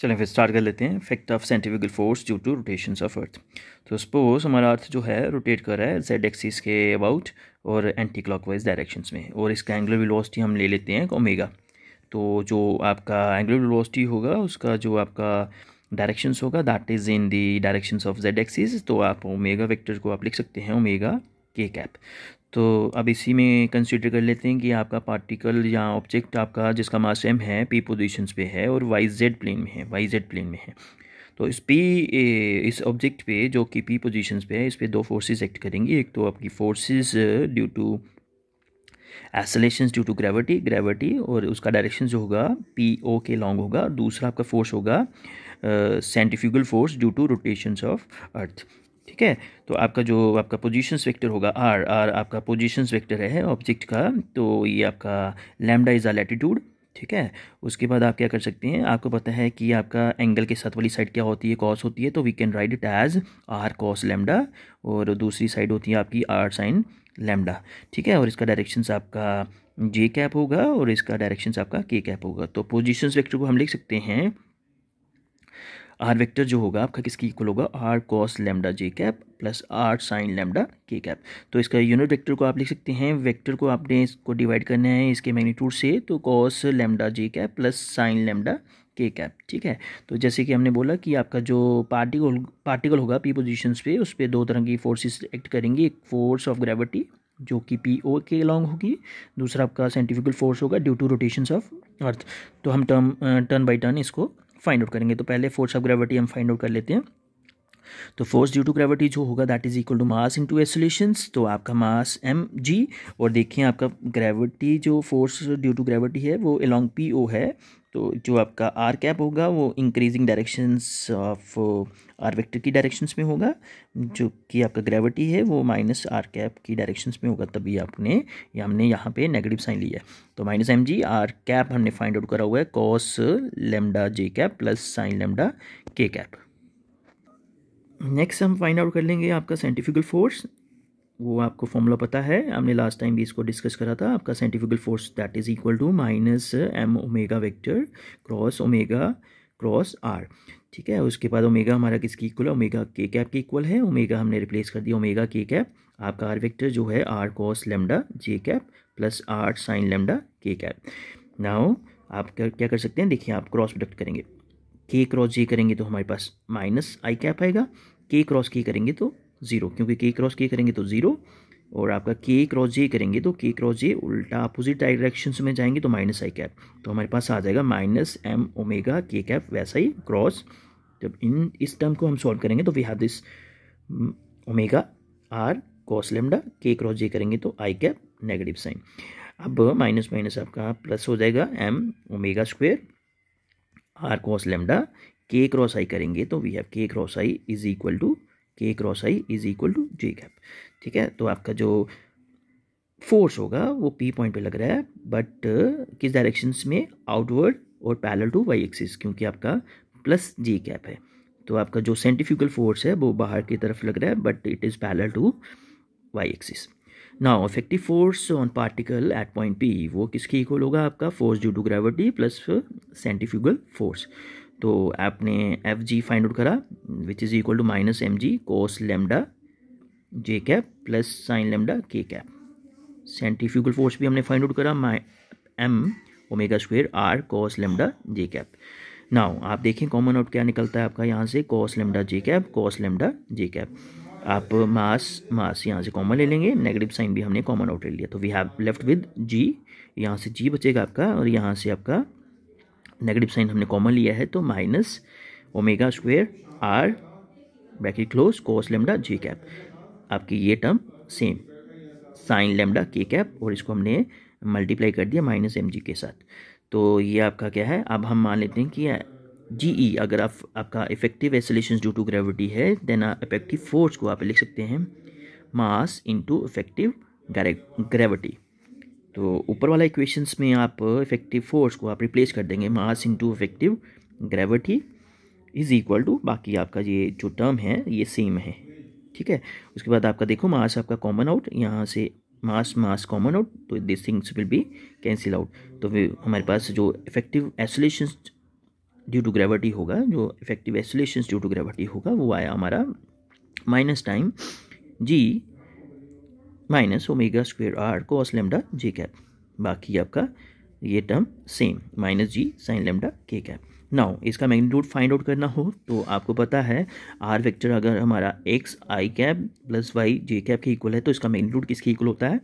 चलें फिर स्टार्ट कर लेते हैं effect of centrifugal force due to rotation of earth तो सपोज हमारा अर्थ जो है रोटेट कर रहा है जेड एक्सिस के अबाउट और एंटी क्लॉकवाइज डायरेक्शंस में और इसका एंगुलर वेलोसिटी हम ले लेते हैं ओमेगा तो जो आपका एंगुलर वेलोसिटी होगा उसका जो आपका डायरेक्शंस होगा that is in the directions of Z axis तो आप ओमेगा वेक्टर को आप लिख सकते हैं ओमेगा के कैप तो अब इसी में कंसिडर कर लेते हैं कि आपका पार्टिकल या ऑब्जेक्ट आपका जिसका मास एम है पी पोजिशन पे है और वाई जेड प्लेन में है वाई जेड प्लेन में है तो इस पी इस ऑब्जेक्ट पे जो कि पी पोजिशन पे है इस पे दो फोर्सेस एक्ट करेंगी एक तो आपकी forces due to acceleration due to gravity gravity और उसका डायरेक्शन जो होगा पी ओ के लॉन्ग होगा दूसरा आपका फोर्स होगा centrifugal force due to rotation of earth ठीक है तो आपका जो आपका पोजिशन वेक्टर होगा आर आर आपका पोजिशन वेक्टर है ऑब्जेक्ट का तो ये आपका लैमडा इज़ आ लैटिट्यूड ठीक है उसके बाद आप क्या कर सकते हैं आपको पता है कि आपका एंगल के साथ वाली साइड क्या होती है कॉस होती है तो we can write it as R cos lambda और दूसरी साइड होती है आपकी आर साइन लेमडा ठीक है और इसका डायरेक्शन आपका जे कैप होगा और इसका डायरेक्शन आपका के कैप होगा तो पोजिशंस वेक्टर को हम लिख सकते हैं आर वेक्टर जो होगा आपका किसकी इक्वल होगा R cos lambda J cap plus R sine lambda K cap तो इसका यूनिट वेक्टर को आप लिख सकते हैं वेक्टर को आपने इसको डिवाइड करना है इसके मैग्नीट्यूड से तो cos lambda J cap plus sine lambda K cap ठीक है तो जैसे कि हमने बोला कि आपका जो पार्टिकल पार्टिकल होगा पी पोजिशन पे उस पर दो तरह की फोर्सेस एक्ट करेंगी एक फोर्स ऑफ ग्रेविटी जो कि पी ओ के लॉन्ग होगी दूसरा आपका साइंटिफिकल फोर्स होगा due to rotations of earth तो हम टर्म टर्न बाई टर्न इसको फाइंड आउट करेंगे तो पहले फोर्स ऑफ ग्रेविटी हम फाइंड आउट कर लेते हैं तो फोर्स ड्यू टू ग्रेविटी जो होगा that is equal to mass into accelerations तो आपका मास एम जी और देखिए आपका ग्रेविटी जो फोर्स ड्यू टू ग्रेविटी है वो अलॉन्ग पी ओ है तो जो आपका आर कैप होगा वो increasing directions of R vector की डायरेक्शंस में होगा जो कि आपका ग्रेविटी है वो माइनस आर कैप की डायरेक्शंस में होगा तभी आपने हमने यहाँ पे नेगेटिव साइन लिया है तो minus M G R cap हमने फाइंड आउट करा हुआ है cos lambda J cap plus sine lambda K cap next हम फाइंड आउट कर लेंगे आपका साइंटिफिकल फोर्स वो आपको फॉर्मूला पता है हमने लास्ट टाइम भी इसको डिस्कस करा था आपका centrifugal force that is equal to minus M omega vector cross omega cross R ठीक है उसके बाद ओमेगा हमारा किसकी इक्वल है ओमेगा के कैप के इक्वल है ओमेगा हमने रिप्लेस कर दिया ओमेगा के कैप आपका आर वेक्टर जो है R cos lambda J cap plus R sine lambda K cap now आप कर, क्या कर सकते हैं देखिए आप क्रॉस प्रोडक्ट करेंगे के क्रॉस जे करेंगे तो हमारे पास माइनस आई कैप आएगा के क्रॉस के करेंगे तो ज़ीरो क्योंकि के क्रॉस के करेंगे तो ज़ीरो और आपका के क्रॉस जे करेंगे तो के क्रॉस जे उल्टा अपोजिट डायरेक्शन में जाएंगे तो माइनस आई कैप तो हमारे पास आ जाएगा minus M omega K cap वैसा ही क्रॉस जब इन इस टर्म को हम सॉल्व करेंगे तो we have this omega R cos lambda K cross J करेंगे तो आई कैप नेगेटिव साइन अब माइनस माइनस आपका प्लस हो जाएगा M omega square R cos lambda K cross I करेंगे तो we have K cross I is equal to K cross I is equal to J cap ठीक है तो आपका जो फोर्स होगा वो पी पॉइंट पे लग रहा है बट uh, किस डायरेक्शन में आउटवर्ड और पैरल टू वाई एक्सिस क्योंकि आपका प्लस जी कैप है तो आपका जो सेंटिफिकल फोर्स है वो बाहर की तरफ लग रहा है but it is parallel to Y axis now effective force on particle at point P वो किसके इक्वल होगा आपका force due to gravity plus centrifugal force तो आपने एफ जी फाइंड आउट करा which is equal to minus M G cos lambda J cap plus sine lambda K cap centrifugal force भी हमने find out करा माइ M omega square R cos lambda J cap now आप देखें common out क्या निकलता है आपका यहाँ से cos lambda J cap cos lambda J cap आप मास मास यहाँ से कॉमन ले लेंगे नेगेटिव साइन भी हमने कॉमन आउट ले लिया तो we have left with G यहाँ से जी बचेगा आपका और यहाँ से आपका नेगेटिव साइन हमने कॉमन लिया है तो minus omega square R bracket close cos lambda G cap आपकी ये term same sine lambda K cap और इसको हमने मल्टीप्लाई कर दिया माइनस एम जी के साथ तो ये आपका क्या है अब हम मान लेते हैं कि जी ई e, अगर आप आपका effective acceleration due to gravity है देन इफेक्टिव फोर्स को आप लिख सकते हैं मास इनटू इफेक्टिव ग्रेविटी तो ऊपर वाला इक्वेशंस में आप इफेक्टिव फोर्स को आप रिप्लेस कर देंगे mass into effective gravity is equal to बाकी आपका ये जो टर्म है ये सेम है ठीक है उसके बाद आपका देखो मास आपका कॉमन आउट यहाँ से मास मास कॉमन आउट तो this things will be cancel out तो फिर हमारे पास जो effective acceleration due to gravity होगा जो effective acceleration due to gravity होगा वो आया हमारा minus time G minus omega square R cos lambda J cap बाकी आपका ये term same minus G sine lambda K cap now इसका मैग्नीट्यूड फाइंड आउट करना हो तो आपको पता है आर वेक्टर अगर हमारा X I cap plus Y J cap के इक्वल है तो इसका मैग्नीट्यूड किसके इक्वल होता है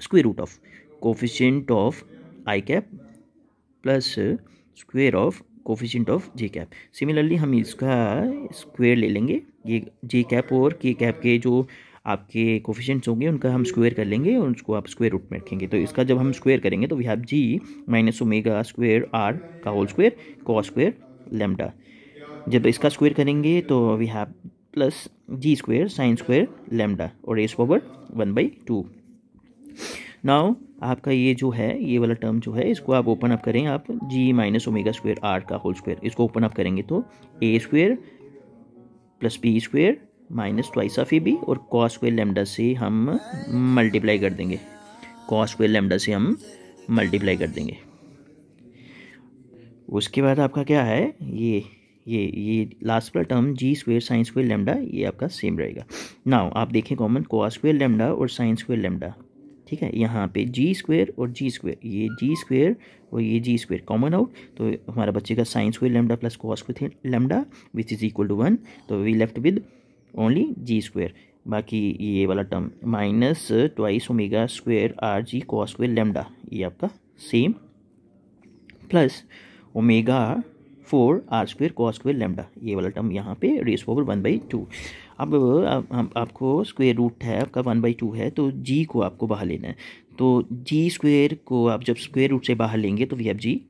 square root of coefficient of I cap plus square of coefficient of J cap similarly हम इसका स्क्वेयर ले लेंगे ये जे कैप और के कैप के जो आपके कोफिशेंट्स होंगे उनका हम स्क्वेयर कर लेंगे और उसको आप स्क्वेयर रूट में रखेंगे तो इसका जब हम स्क्वेयर करेंगे तो we have G minus omega square R का whole square cos square lambda जब इसका स्क्वेयर करेंगे तो we have plus G square sine square lambda और S power one by two now आपका ये जो है ये वाला टर्म जो है इसको आप ओपन अप करें आप G minus omega square R का होल स्क्वेयर इसको ओपन अप करेंगे तो A square plus B square minus twice of A B और कॉस को लेमडा से हम मल्टीप्लाई कर देंगे कॉस को लेमडा से हम मल्टीप्लाई कर देंगे उसके बाद आपका क्या है ये ये ये लास्ट वाला term G square sine square lambda ये आपका सेम रहेगा नाउ आप देखें कॉमन कॉस स्क्वेयर लेमडा और साइंस स्क्वेयर लेमडा ठीक है यहाँ पे जी स्क्वेयर और जी स्क्वेयर ये जी स्क्वेयर और ये जी स्क्वेयर कॉमन आउट तो हमारा बच्चे का sine square lambda plus cos square lambda which is equal to one तो we left with only G square बाकी ये वाला term minus twice omega square R G cos square lambda ये आपका same plus omega four R square cos square lambda ये वाला term यहाँ पे raise over one by two अब आ, आ, आपको स्क्वेयर रूट है आपका वन बाई टू है तो जी को आपको बाहर लेना है तो जी स्क्वेयर को आप जब स्क्वेयर रूट से बाहर लेंगे तो वी हैव जी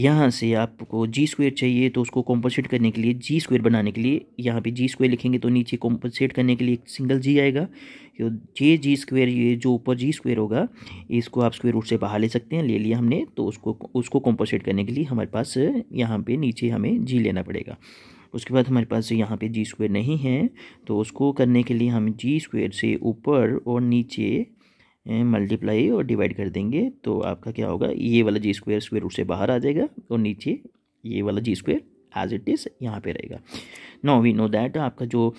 यहाँ से आपको जी स्क्वेयर चाहिए तो उसको कॉम्पोसेट करने के लिए जी स्क्वेयर बनाने के लिए यहाँ पे जी स्क्वेयर लिखेंगे तो नीचे कॉम्पोसेट करने के लिए एक सिंगल जी आएगा जे जी स्क्वेयर ये जो ऊपर जी स्क्वेयर होगा इसको आप स्क्वेयर रूट से बाहर ले सकते हैं ले लिया हमने तो उसको उसको कॉम्पोसेट करने के लिए हमारे पास यहाँ पर नीचे हमें जी लेना पड़ेगा उसके बाद हमारे पास यहाँ पर जी स्क्वेयर नहीं है तो उसको करने के लिए हम जी स्क्वेयर से ऊपर और नीचे मल्टीप्लाई और डिवाइड कर देंगे तो आपका क्या होगा ये वाला जी स्क्वायर स्क्वायर उससे से बाहर आ जाएगा और नीचे ये वाला G square as it is यहाँ पे रहेगा नो वी नो दैट आपका जो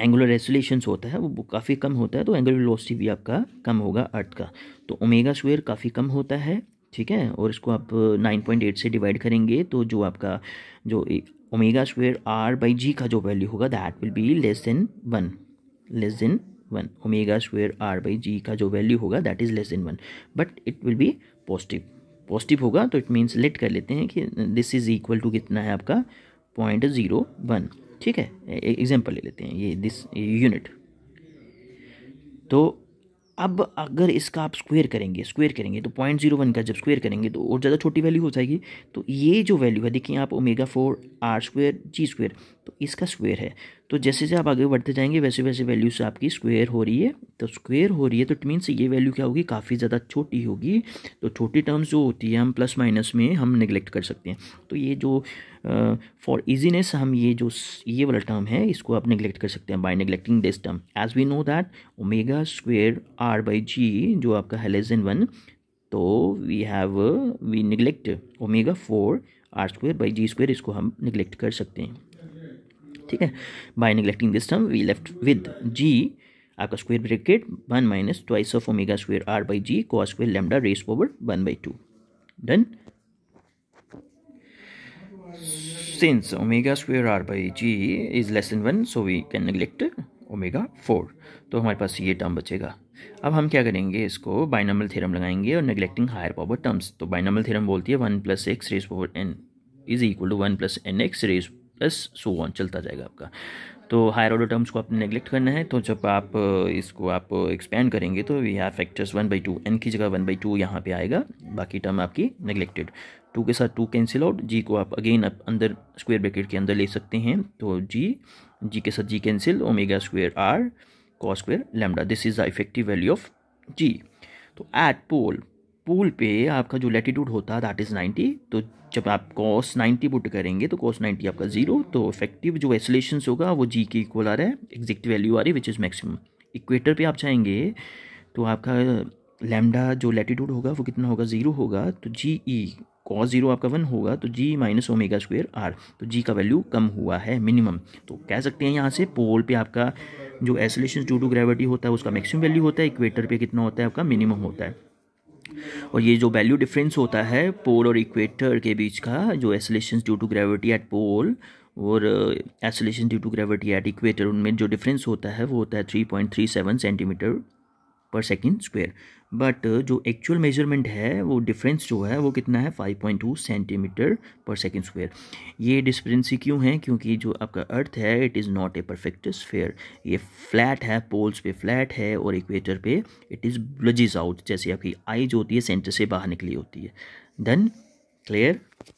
एंगुलर रेसोलेशन होता है वो काफ़ी कम होता है तो एंगुलर वेलोसिटी भी आपका कम होगा अर्थ का तो ओमेगा स्क्वायर काफ़ी कम होता है ठीक है और इसको आप 9.8 से डिवाइड करेंगे तो जो आपका जो omega square R by G का जो वैल्यू होगा that will be less than one less than one omega square R by G का जो वैल्यू होगा that is less than one but it will be positive positive होगा तो it means late कर लेते हैं कि दिस इज़ इक्वल टू कितना है आपका पॉइंट ज़ीरो वन ठीक है एग्जाम्पल ले लेते हैं ये दिस यूनिट तो अब अगर इसका आप स्क्वेयर करेंगे स्क्वेयर करेंगे तो पॉइंट जीरो वन का जब स्क्वेयर करेंगे तो और ज़्यादा छोटी वैल्यू हो जाएगी तो ये जो वैल्यू है देखिए आप omega four R square G square तो इसका स्क्वेयर है तो जैसे जैसे आप आगे बढ़ते जाएंगे वैसे वैसे वैल्यू से आपकी स्क्वेयर हो रही है तो स्क्वेयर हो रही है तो इट मीन्स ये वैल्यू क्या होगी काफ़ी ज़्यादा छोटी होगी तो छोटी टर्म्स जो होती है हम प्लस माइनस में हम निगलेक्ट कर सकते हैं तो ये जो फॉर uh, इजीनेस हम ये जो ये वाला टर्म है इसको आप निगलेक्ट कर सकते हैं by neglecting this term as we know that omega square R by G जो आपका है देन वन तो we have we neglect omega four R square by G square इसको हम निगलेक्ट कर सकते हैं ठीक है by neglecting this term we left with G आपका square bracket one minus twice of omega square R by G cos square lambda raise over one by to done since omega square R by G is less than one so we can neglect omega four तो हमारे पास ये term बचेगा अब हम क्या करेंगे इसको बाइनमल theorem लगाएंगे और निगलेक्टिंग हायर पावर टर्म्स तो बाइनमल थ्योरम बोलती है one plus X raise power N is equal to one plus N X raise plus so on चलता जाएगा आपका तो हायर ऑर्डर टर्म्स को आपने नेगलेक्ट करना है तो जब आप इसको आप एक्सपेंड करेंगे तो यहाँ factors one by two N की जगह वन बाई टू यहाँ पर आएगा बाकी टर्म आपकी नेगलेक्टेड टू के साथ टू कैंसिल आउट जी को आप अगेन आप अंदर स्क्वेयर ब्रैकेट के अंदर ले सकते हैं तो जी जी के साथ G cancel omega square R cos square lambda this is the effective value of G तो एट पोल पूल पे आपका जो लेटीट्यूड होता है दैट इज़ 90 तो जब आप कॉस 90 पुट करेंगे तो कॉस 90 आपका जीरो तो इफेक्टिव जो एसोलेशन होगा वो जी के इक्वल आ रहा है एग्जैक्ट वैल्यू आ रही है विच इज़ मैक्सिमम इक्वेटर पे आप जाएंगे तो आपका लैमडा जो लेटीट्यूड होगा वो कितना होगा ज़ीरो होगा तो जी ई कॉस जीरो आपका वन होगा तो G minus omega square R तो जी का वैल्यू कम हुआ है मिनिमम तो कह सकते हैं यहाँ से पोल पे आपका जो एसोलेशन ड्यू टू ग्रेविटी होता है उसका मैक्सिमम वैल्यू होता है इक्वेटर पे कितना होता है आपका मिनिमम होता है और ये जो वैल्यू डिफरेंस होता है पोल और इक्वेटर के बीच का जो acceleration due to gravity at pole और acceleration due to gravity at equator उनमें जो डिफरेंस होता है वो होता है three point three seven centimetre per second square but uh, जो एक्चुअल मेजरमेंट है वो डिफरेंस जो है वो कितना है 5.2 सेंटीमीटर पर सेकेंड स्क्वायर ये डिस्परेंसी क्यों है क्योंकि जो आपका अर्थ है it is not a perfect sphere ये फ्लैट है पोल्स पे फ्लैट है और इक्वेटर पे इट इज़ ब्लजिज आउट जैसे आपकी आई जो होती है सेंटर से बाहर निकली होती है देन क्लियर